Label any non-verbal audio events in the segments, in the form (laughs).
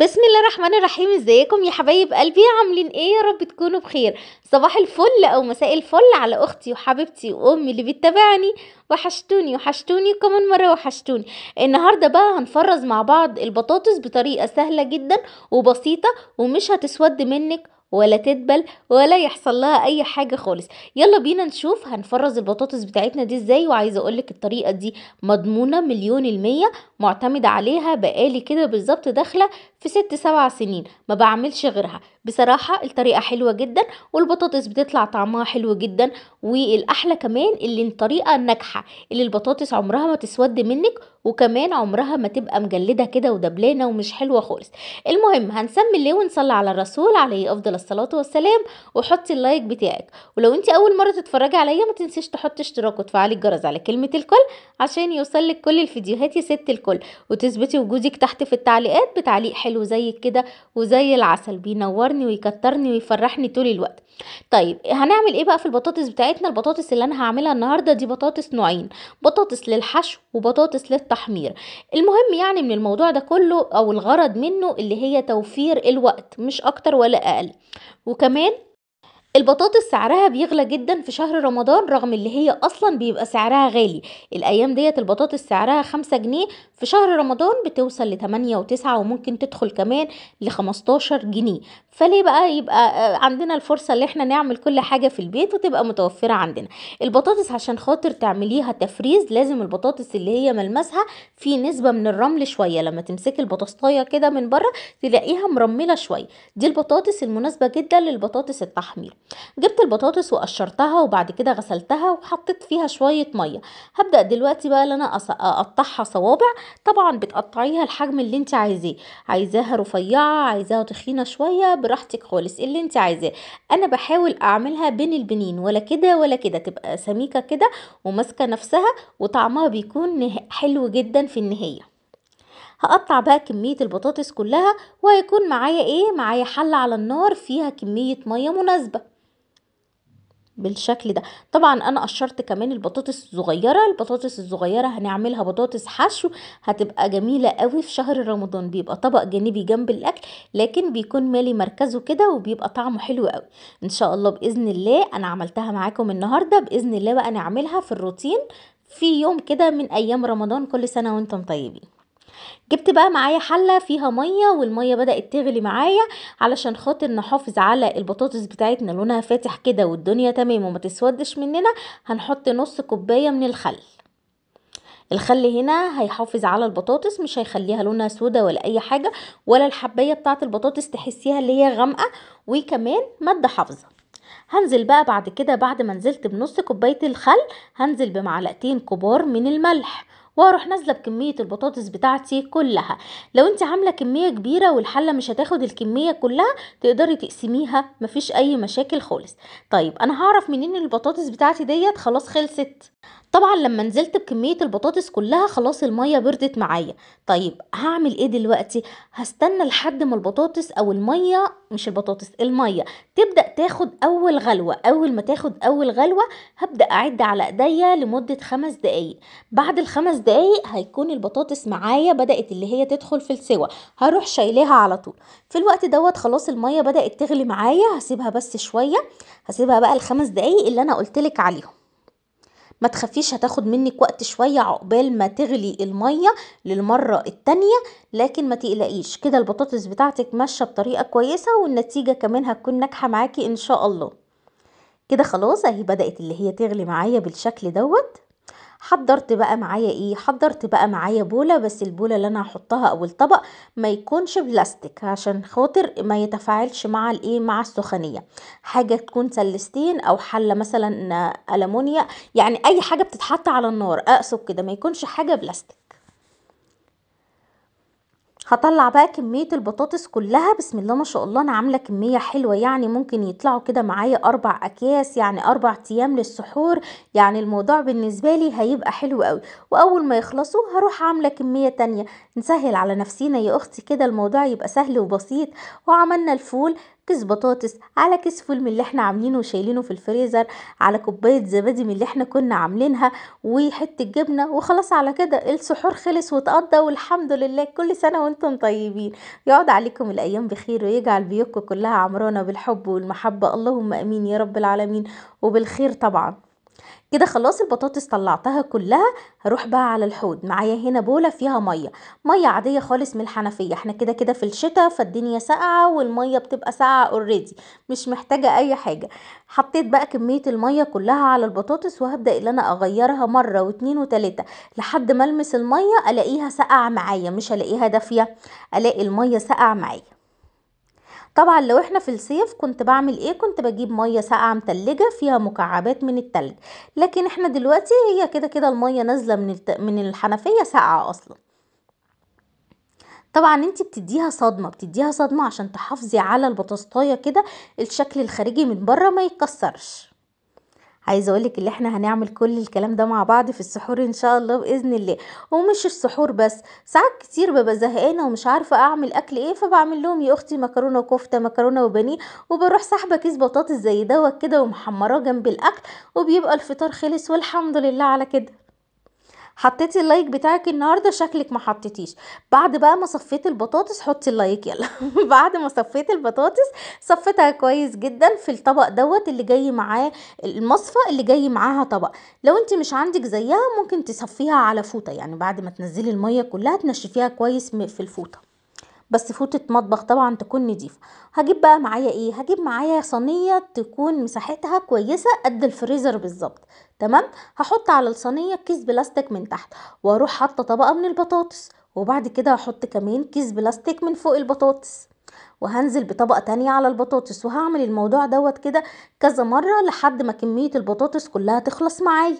بسم الله الرحمن الرحيم ازيكم يا حبايب قلبي عاملين ايه يا رب تكونوا بخير صباح الفل او مساء الفل على اختي وحبيبتي وامي اللي بتتابعني وحشتوني وحشتوني كمان مره وحشتوني النهارده بقى هنفرز مع بعض البطاطس بطريقه سهله جدا وبسيطه ومش هتسود منك ولا تدبل ولا يحصل لها اي حاجه خالص يلا بينا نشوف هنفرز البطاطس بتاعتنا دي ازاي وعايزه اقولك الطريقه دي مضمونه مليون الميه معتمده عليها بقالي كده بالظبط داخله في ست سبع سنين ما بعملش غيرها بصراحه الطريقه حلوه جدا والبطاطس بتطلع طعمها حلو جدا والاحلى كمان اللي الطريقه ناجحه اللي البطاطس عمرها ما تسود منك وكمان عمرها ما تبقى مجلده كده ودبلانه ومش حلوه خالص المهم هنسمي الله ونصلي على الرسول عليه افضل الصلاه والسلام وحطي اللايك بتاعك ولو انت اول مره تتفرجي عليا ما تنسيش تحطي اشتراك وتفعلي الجرس على كلمه الكل عشان يوصلك كل الفيديوهات يا ست الكل وتثبتي وجودك تحت في التعليقات بتعليق حلو زيك كده وزي العسل بينورني ويكترني ويفرحني طول الوقت طيب هنعمل ايه بقى في البطاطس بتاعتنا البطاطس اللي انا هعملها النهارده دي بطاطس نوعين بطاطس للحشو وبطاطس للتحمير المهم يعني من الموضوع ده كله او الغرض منه اللي هي توفير الوقت مش اكتر ولا اقل وكمان البطاطس سعرها بيغلى جدا في شهر رمضان رغم اللي هي اصلا بيبقى سعرها غالي الايام ديت البطاطس سعرها خمسة جنيه في شهر رمضان بتوصل لتمانية وتسعة وممكن تدخل كمان لخمستاشر جنيه فليه بقى يبقى آه، عندنا الفرصة اللي احنا نعمل كل حاجة في البيت وتبقى متوفرة عندنا البطاطس عشان خاطر تعمليها تفريز لازم البطاطس اللي هي ملمسها في نسبة من الرمل شوية لما تمسكي البطاطاية كده من بره تلاقيها مرملة شوية دي البطاطس المناسبة جدا للبطاطس التحمير جبت البطاطس وقشرتها وبعد كده غسلتها وحطيت فيها شوية مية هبدأ دلوقتي بقى ان انا اقطعها صوابع طبعا بتقطعيها الحجم اللي انت عايزاه عايزاها رفيعة عايزاها تخينة شوية براحتك خالص اللي انت عايزاه انا بحاول اعملها بين البنين ولا كده ولا كده تبقى سميكة كده وماسكة نفسها وطعمها بيكون حلو جدا في النهايه هقطع بقى كمية البطاطس كلها وهيكون معايا ايه معايا حلة على النار فيها كمية مية مناسبة بالشكل ده طبعا انا قشرت كمان البطاطس الصغيره البطاطس الصغيره هنعملها بطاطس حشو هتبقى جميله قوي في شهر رمضان بيبقى طبق جانبي جنب الاكل لكن بيكون مالي مركزه كده وبيبقى طعمه حلو قوي ان شاء الله باذن الله انا عملتها معاكم النهارده باذن الله بقى نعملها في الروتين في يوم كده من ايام رمضان كل سنه وانتم طيبين جبت بقى معايا حله فيها ميه والميه بدات تغلي معايا علشان خاطر نحافظ على البطاطس بتاعتنا لونها فاتح كده والدنيا تمام وما تسودش مننا هنحط نص كوبايه من الخل الخل هنا هيحافظ على البطاطس مش هيخليها لونها سودا ولا اي حاجه ولا الحبايه بتاعه البطاطس تحسيها اللي هي غامقه وكمان ماده حافظه هنزل بقى بعد كده بعد ما نزلت بنص كوبايه الخل هنزل بمعلقتين كبار من الملح واروح نازله بكميه البطاطس بتاعتي كلها لو انت عامله كميه كبيره والحله مش هتاخد الكميه كلها تقدري تقسميها مفيش اي مشاكل خالص طيب انا هعرف منين البطاطس بتاعتي ديت خلاص خلصت طبعا لما نزلت بكمية البطاطس كلها خلاص المية بردت معايا طيب هعمل ايه دلوقتي هستنى لحد ما البطاطس او المية مش البطاطس المية تبدأ تاخد اول غلوة اول ما تاخد اول غلوة هبدأ اعد على ايديا لمدة خمس دقايق بعد الخمس دقايق هيكون البطاطس معايا بدأت اللي هي تدخل في السوا هروح شايلاها على طول في الوقت دوت خلاص المية بدأت تغلي معايا هسيبها بس شوية هسيبها بقى الخمس دقايق اللي انا قلتلك عليهم ما تخافيش هتاخد منك وقت شوية عقبال ما تغلي المية للمرة التانية لكن ما تقلقيش كده البطاطس بتاعتك ماشية بطريقة كويسة والنتيجة كمان هتكون ناجحة معاكي ان شاء الله كده خلاص اهي بدأت اللي هي تغلي معايا بالشكل دوت حضرت بقى معايا ايه حضرت بقى معايا بوله بس البوله اللي انا هحطها او الطبق ما يكونش بلاستيك عشان خاطر ما يتفاعلش مع الايه مع السخانيه حاجه تكون سلستين او حله مثلا المونيا يعني اي حاجه بتتحط على النار اقصد كده ما يكونش حاجه بلاستيك هطلع بقى كمية البطاطس كلها بسم الله ما شاء الله انا عاملة كمية حلوة يعني ممكن يطلعوا كده معايا اربع اكياس يعني اربع ايام للسحور يعني الموضوع بالنسبة لي هيبقى حلو قوي واول ما يخلصوا هروح عاملة كمية تانية نسهل على نفسينا يا اختي كده الموضوع يبقى سهل وبسيط وعملنا الفول كيس بطاطس على كيس فول من اللي احنا عاملينه وشايلينه في الفريزر على كوبايه زبادي من اللي احنا كنا عاملينها وحته جبنه وخلاص على كده السحور خلص واتقضى والحمد لله كل سنه وانتم طيبين يقعد عليكم الايام بخير ويجعل بيوتكم كلها عمرانه بالحب والمحبه اللهم امين يا رب العالمين وبالخير طبعا كده خلاص البطاطس طلعتها كلها هروح بقى على الحوض معايا هنا بوله فيها ميه ميه عاديه خالص من الحنفيه احنا كده كده في الشتاء فالدنيا ساقعه والميه بتبقى ساقعه اوريدي مش محتاجه اي حاجه حطيت بقى كميه الميه كلها على البطاطس وهبدا ان انا اغيرها مره واتنين وتلاته لحد ما المس الميه الاقيها ساقعه معايا مش الاقيها دافيه الاقي الميه ساقعه معايا طبعا لو احنا في الصيف كنت بعمل ايه كنت بجيب ميه ساقعه متلجه فيها مكعبات من التلج لكن احنا دلوقتي هي كده كده الميه نازله من من الحنفيه ساقعه اصلا طبعا انت بتديها صدمه بتديها صدمه عشان تحافظي على البطاطايه كده الشكل الخارجي من بره ما يتكسرش عايزه اقولك ان احنا هنعمل كل الكلام ده مع بعض في السحور ان شاء الله باذن الله ومش السحور بس ساعات كتير ببقى زهقانه ومش عارفه اعمل اكل ايه فبعمل لهم يا اختي مكرونه وكفته مكرونه وبانيه وبروح ساحبه كيس بطاطس زي دوت كده ومحمراه جنب الاكل وبيبقى الفطار خلص والحمد لله على كده حطيتي اللايك بتاعك النهارده شكلك ما حطيتيش بعد بقى ما صفيت البطاطس حطي اللايك يلا (laughs) بعد ما صفيت البطاطس صفيتها كويس جدا في الطبق دوت اللي جاي معاه المصفى اللي جاي معاها طبق لو انت مش عندك زيها ممكن تصفيها على فوطه يعني بعد ما تنزلي الميه كلها تنشفيها كويس في الفوطه بس فوطة مطبخ طبعا تكون نضيفة هجيب بقى معايا ايه هجيب معايا صينية تكون مساحتها كويسة قد الفريزر بالظبط تمام هحط على الصينية كيس بلاستيك من تحت واروح حاطة طبقة من البطاطس وبعد كده هحط كمان كيس بلاستيك من فوق البطاطس وهنزل بطبقة تانية على البطاطس وهعمل الموضوع دوت كده كذا مرة لحد ما كمية البطاطس كلها تخلص معايا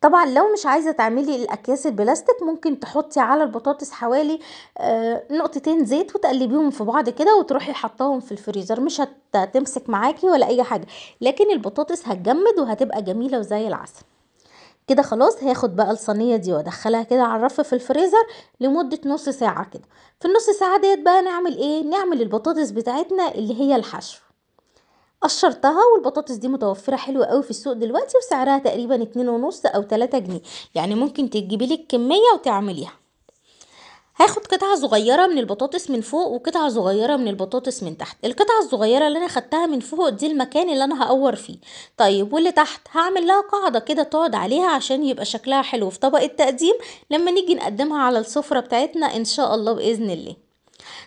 طبعا لو مش عايزه تعملي الاكياس البلاستيك ممكن تحطي على البطاطس حوالي آه، نقطتين زيت وتقلبيهم في بعض كده وتروحي حطاهم في الفريزر مش هتمسك معاكي ولا اي حاجه لكن البطاطس هتجمد وهتبقى جميله وزي العسل كده خلاص هاخد بقى الصينيه دي وادخلها كده على الرف في الفريزر لمده نص ساعه كده في النص ساعه ديت بقى نعمل ايه نعمل البطاطس بتاعتنا اللي هي الحشو قشرتها والبطاطس دي متوفرة حلوة قوي في السوق دلوقتي وسعرها تقريبا اتنين ونص او تلاتة جنيه يعني ممكن تجيبي لك كمية وتعمليها هاخد قطعة صغيرة من البطاطس من فوق وقطعة صغيرة من البطاطس من تحت القطعة الصغيرة اللي انا خدتها من فوق دي المكان اللي انا هقور فيه طيب واللي تحت هعمل لها قاعدة كده تقعد عليها عشان يبقى شكلها حلو في طبق التقديم لما نيجي نقدمها على السفرة بتاعتنا ان شاء الله بإذن الله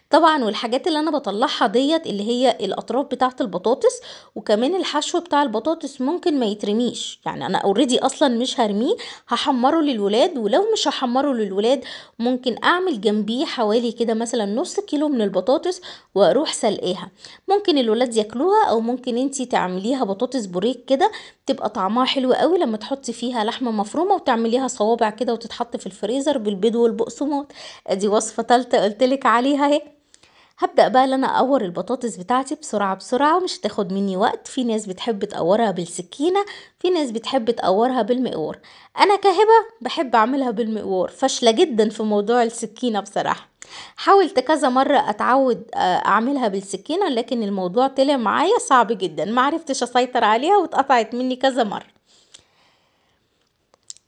طبعا والحاجات اللي انا بطلعها ديت اللي هي الاطراف بتاعه البطاطس وكمان الحشو بتاع البطاطس ممكن ما يترميش يعني انا اوريدي اصلا مش هرميه هحمره للولاد ولو مش هحمره للولاد ممكن اعمل جنبيه حوالي كده مثلا نص كيلو من البطاطس واروح سلقاها ممكن الولاد ياكلوها او ممكن انتي تعمليها بطاطس بوريك كده تبقى طعمها حلو قوي لما تحطي فيها لحمه مفرومه وتعمليها صوابع كده وتتحط في الفريزر بالبيض والبقسماط ادي وصفه ثالثه لك عليها اهي هبدأ بقى ان انا اقور البطاطس بتاعتي بسرعة بسرعة ومش هتاخد مني وقت في ناس بتحب تقورها بالسكينة في ناس بتحب تقورها بالمقور انا كهبة بحب اعملها بالمقور فاشلة جدا في موضوع السكينة بصراحة حاولت كذا مرة أتعود آه، أعملها بالسكينة لكن الموضوع طلع معايا صعب جدا معرفتش أسيطر عليها واتقطعت مني كذا مرة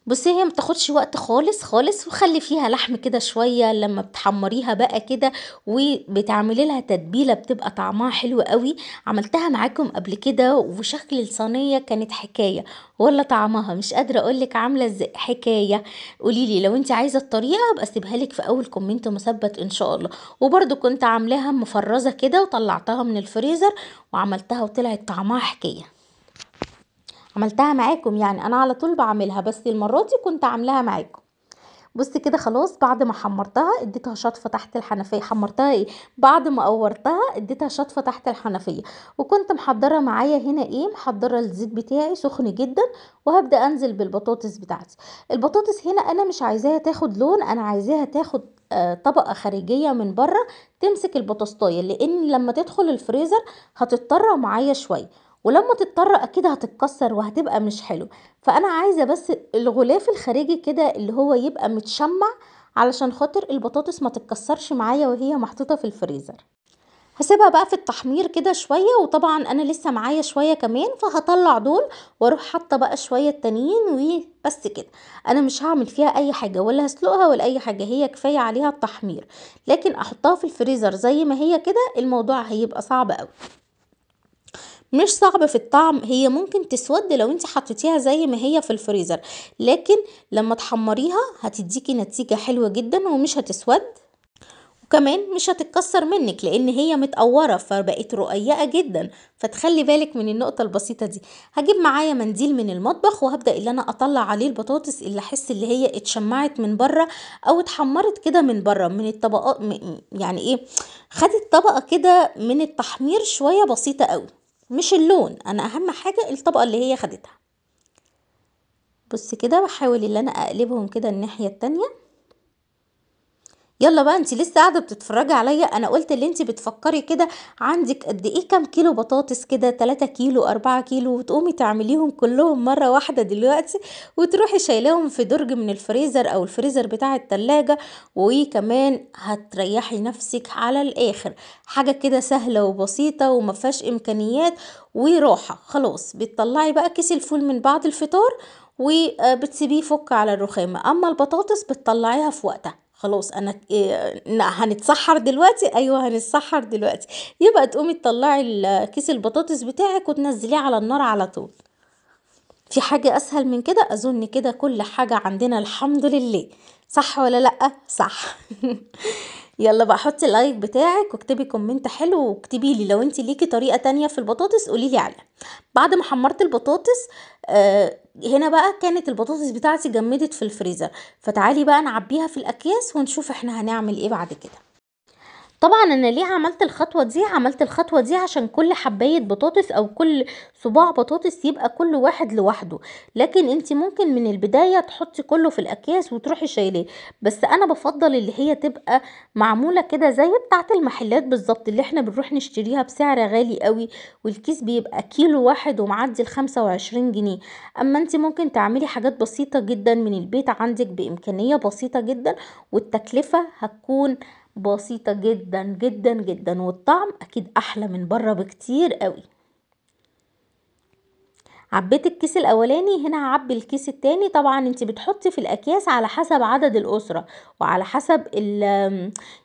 بصي هي ما تاخدش وقت خالص خالص وخلي فيها لحم كده شوية لما بتحمريها بقى كده وبتعملي لها تتبيلة بتبقى طعمها حلو قوي عملتها معاكم قبل كده وشكل الصينية كانت حكاية ولا طعمها مش قادرة اقولك عاملة ازاي حكاية قوليلي لو انت عايزة الطريقة ابقى اسيبها لك في اول كومنت مثبت ان شاء الله وبرده كنت عاملاها مفرزة كده وطلعتها من الفريزر وعملتها وطلعت طعمها حكاية عملتها معاكم يعني انا على طول بعملها بس المره دي كنت عاملاها معاكم بص كده خلاص بعد ما حمرتها اديتها شطفه تحت الحنفيه حمرتها ايه بعد ما قورتها اديتها شطفه تحت الحنفيه وكنت محضره معايا هنا ايه محضره الزيت بتاعي سخن جدا وهبدا انزل بالبطاطس بتاعتي البطاطس هنا انا مش عايزاها تاخد لون انا عايزاها تاخد آه، طبقه خارجيه من بره تمسك البطاطايه لان لما تدخل الفريزر هتضطر معايا شويه ولما تتطرق اكيد هتتكسر وهتبقى مش حلو فانا عايزه بس الغلاف الخارجي كده اللي هو يبقى متشمع علشان خاطر البطاطس ما تتكسرش معايا وهي محطوطه في الفريزر هسيبها بقى في التحمير كده شويه وطبعا انا لسه معايا شويه كمان فهطلع دول واروح حاطه بقى شويه تانيين وبس كده انا مش هعمل فيها اي حاجه ولا هسلقها ولا اي حاجه هي كفايه عليها التحمير لكن احطها في الفريزر زي ما هي كده الموضوع هيبقى صعب قوي مش صعبة في الطعم هي ممكن تسود لو انت حطيتيها زي ما هي في الفريزر لكن لما تحمريها هتديكي نتيجة حلوة جدا ومش هتسود وكمان مش هتتكسر منك لان هي متقوره فبقت رقيقه جدا فتخلي بالك من النقطه البسيطه دي هجيب معايا منديل من المطبخ وهبدا ان انا اطلع عليه البطاطس اللي احس اللي هي اتشمعت من بره او اتحمرت كده من بره من الطبقات يعني ايه خدت طبقه كده من التحمير شويه بسيطه قوي مش اللون انا اهم حاجه الطبقه اللي هي خدتها بص كده بحاول ان انا اقلبهم كده الناحيه التانية يلا بقى انت لسه قاعده بتتفرجي عليا انا قلت اللي انت بتفكري كده عندك قد ايه كام كيلو بطاطس كده 3 كيلو 4 كيلو وتقومي تعمليهم كلهم مره واحده دلوقتي وتروحي شايلاهم في درج من الفريزر او الفريزر بتاع التلاجة وكمان هتريحي نفسك على الاخر حاجه كده سهله وبسيطه وما فيهاش امكانيات وراحه خلاص بتطلعي بقى كيس الفول من بعد الفطار وبتسيبيه يفك على الرخامه اما البطاطس بتطلعيها في وقتها خلاص انا إيه، هنتسحر دلوقتي ايوه هنتسحر دلوقتي يبقى تقومي تطلعي كيس البطاطس بتاعك وتنزليه على النار على طول في حاجة اسهل من كده اظن كده كل حاجة عندنا الحمد لله صح ولا لا صح (laughs) يلا بقى حطي اللايك بتاعك واكتبي كومنت حلو واكتبي لي لو انت ليكي طريقه تانية في البطاطس قولي لي عليها بعد ما حمرت البطاطس آه هنا بقى كانت البطاطس بتاعتي جمدت في الفريزر فتعالي بقى نعبيها في الاكياس ونشوف احنا هنعمل ايه بعد كده طبعا انا ليه عملت الخطوة دي عملت الخطوة دي عشان كل حباية بطاطس او كل صباع بطاطس يبقى كل واحد لوحده لكن انت ممكن من البداية تحطي كله في الاكياس وتروحي شايليه بس انا بفضل اللي هي تبقى معمولة كده زي بتاعة المحلات بالظبط اللي احنا بنروح نشتريها بسعر غالي قوي والكيس بيبقى كيلو واحد ومعدي الخمسة وعشرين جنيه اما انت ممكن تعملي حاجات بسيطة جدا من البيت عندك بامكانية بسيطة جدا والتكلفة هتكون بسيطة جدا جدا جدا والطعم اكيد احلى من بره بكتير قوي عبيت الكيس الاولاني هنا هعبي الكيس التاني طبعا انت بتحطي في الاكياس على حسب عدد الاسره وعلى حسب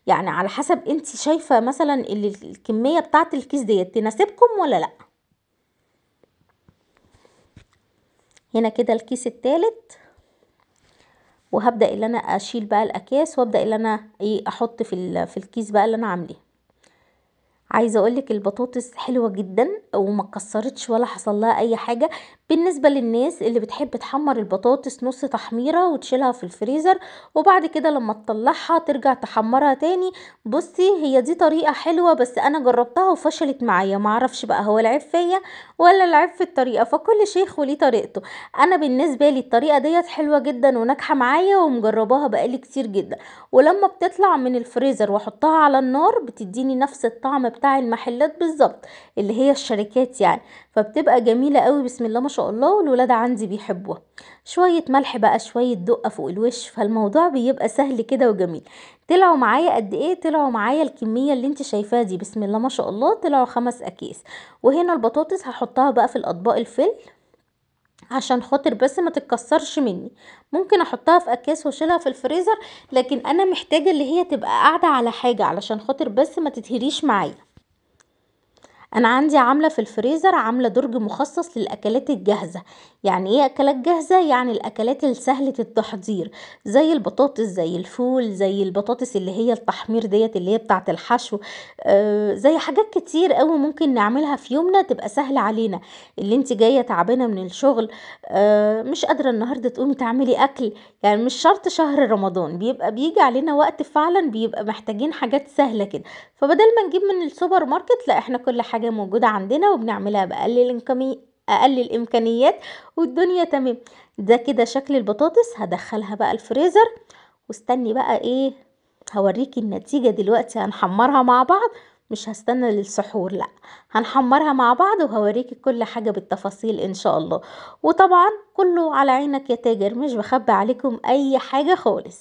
يعني على حسب انت شايفه مثلا الكميه بتاعت الكيس دي تناسبكم ولا لا هنا كده الكيس التالت وهبدا ان انا اشيل بقى الاكياس وابدا ان انا ايه احط في في الكيس بقى اللي انا عامليه عايزه اقولك البطاطس حلوه جدا وما اتكسرتش ولا حصل لها اي حاجه بالنسبة للناس اللي بتحب تحمر البطاطس نص تحميرة وتشيلها في الفريزر وبعد كده لما تطلعها ترجع تحمرها تاني بصي هي دي طريقة حلوة بس انا جربتها وفشلت معايا معرفش بقى هو العيب فيا ولا العيب في الطريقة فكل شيخ وليه طريقته انا بالنسبة لي الطريقة ديت حلوة جدا وناجحة معايا ومجرباها بقالي كتير جدا ولما بتطلع من الفريزر واحطها على النار بتديني نفس الطعم بتاع المحلات بالظبط اللي هي الشركات يعني فبتبقى جميلة قوي بسم الله ما شاء الله والولاد عندي بيحبوها شوية ملح بقى شوية دقة فوق الوش فالموضوع بيبقى سهل كده وجميل طلعوا معايا قد ايه طلعوا معايا الكمية اللي انت شايفاها دي بسم الله ما شاء الله طلعوا خمس اكياس وهنا البطاطس هحطها بقى في الاطباق الفل عشان خاطر بس ما تتكسرش مني ممكن احطها في اكياس واشيلها في الفريزر لكن انا محتاجه اللي هي تبقى قاعده على حاجه علشان خاطر بس ما تتهريش معايا انا عندي عامله في الفريزر عامله درج مخصص للاكلات الجاهزه يعني ايه اكلات جاهزه يعني الاكلات السهله التحضير زي البطاطس زي الفول زي البطاطس اللي هي التحمير ديت اللي هي بتاعه الحشو آه زي حاجات كتير قوي ممكن نعملها في يومنا تبقى سهله علينا اللي انت جايه تعبانه من الشغل آه مش قادره النهارده تقومي تعملي اكل يعني مش شرط شهر رمضان بيبقى بيجي علينا وقت فعلا بيبقى محتاجين حاجات سهله كده فبدل ما نجيب من السوبر ماركت لا احنا كل حاجه حاجة موجودة عندنا وبنعملها بأقل أقل الإمكانيات والدنيا تمام ده كده شكل البطاطس هدخلها بقى الفريزر واستني بقى ايه هوريكي النتيجة دلوقتي هنحمرها مع بعض مش هستنى للسحور لا هنحمرها مع بعض وهوريكي كل حاجة بالتفاصيل ان شاء الله وطبعا كله على عينك يا تاجر مش بخبي عليكم اي حاجة خالص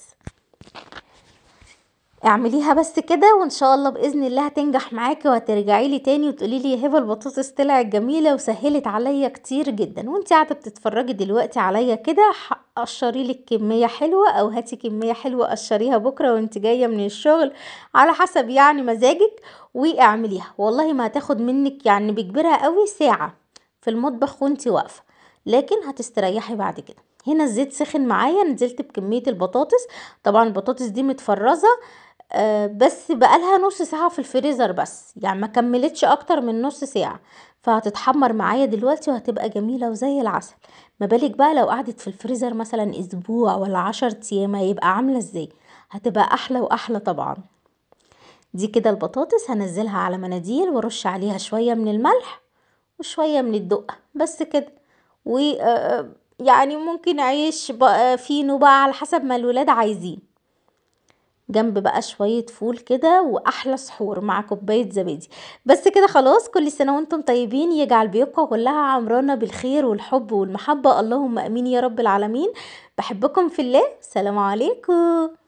اعمليها بس كده وان شاء الله باذن الله هتنجح معاكي وهترجعي لي تاني وتقولي لي يا هبه البطاطس طلعت جميله وسهلت عليا كتير جدا وانت قاعده بتتفرجي دلوقتي عليا كده قشري لك كميه حلوه او هاتي كميه حلوه قشريها بكره وانت جايه من الشغل على حسب يعني مزاجك واعمليها والله ما هتاخد منك يعني بكبرها قوي ساعه في المطبخ وانت واقفه لكن هتستريحي بعد كده هنا الزيت سخن معايا نزلت بكميه البطاطس طبعا البطاطس دي متفرزه آه، بس بقالها نص ساعة في الفريزر بس يعني ما كملتش اكتر من نص ساعة فهتتحمر معايا دلوقتي وهتبقى جميلة وزي العسل ما بالك بقى لو قعدت في الفريزر مثلا اسبوع ولا عشر ايام هيبقى عاملة ازاي هتبقى احلى واحلى طبعا دي كده البطاطس هنزلها على مناديل وارش عليها شوية من الملح وشوية من الدقة بس كده و آه، آه، يعني ممكن عيش فينو بقى على حسب ما الولاد عايزين جنب بقى شوية فول كده وأحلى سحور مع كوباية زبادي بس كده خلاص كل سنة وانتم طيبين يجعل بيوتكم كلها عمرانة بالخير والحب والمحبة اللهم أمين يا رب العالمين بحبكم في الله سلام عليكم